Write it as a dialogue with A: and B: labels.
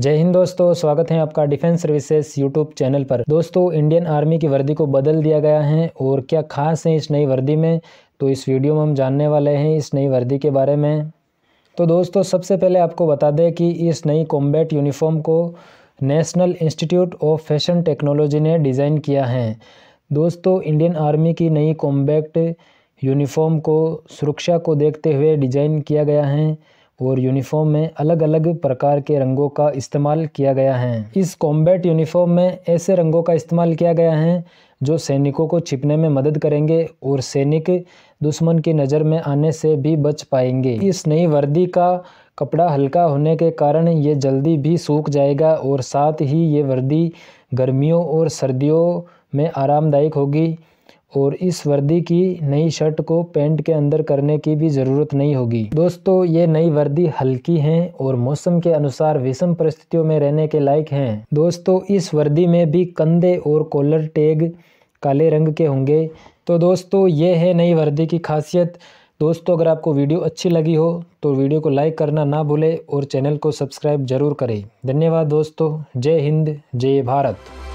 A: जय हिंद दोस्तों स्वागत है आपका डिफेंस सर्विसेज यूट्यूब चैनल पर दोस्तों इंडियन आर्मी की वर्दी को बदल दिया गया है और क्या खास है इस नई वर्दी में तो इस वीडियो में हम जानने वाले हैं इस नई वर्दी के बारे में तो दोस्तों सबसे पहले आपको बता दें कि इस नई कॉम्बैट यूनिफॉर्म को national institute of fashion technology ने डिज़ाइन किया है दोस्तों इंडियन आर्मी की नई कॉम्बैक्ट यूनिफॉर्म को सुरक्षा को देखते हुए डिज़ाइन किया गया है और यूनिफॉर्म में अलग अलग प्रकार के रंगों का इस्तेमाल किया गया है इस कॉम्बैट यूनिफॉर्म में ऐसे रंगों का इस्तेमाल किया गया है जो सैनिकों को छिपने में मदद करेंगे और सैनिक दुश्मन की नज़र में आने से भी बच पाएंगे इस नई वर्दी का कपड़ा हल्का होने के कारण ये जल्दी भी सूख जाएगा और साथ ही ये वर्दी गर्मियों और सर्दियों में आरामदायक होगी और इस वर्दी की नई शर्ट को पेंट के अंदर करने की भी ज़रूरत नहीं होगी दोस्तों ये नई वर्दी हल्की हैं और मौसम के अनुसार विषम परिस्थितियों में रहने के लायक हैं दोस्तों इस वर्दी में भी कंधे और कॉलर टैग काले रंग के होंगे तो दोस्तों ये है नई वर्दी की खासियत दोस्तों अगर आपको वीडियो अच्छी लगी हो तो वीडियो को लाइक करना ना भूलें और चैनल को सब्सक्राइब जरूर करें धन्यवाद दोस्तों जय हिंद जय भारत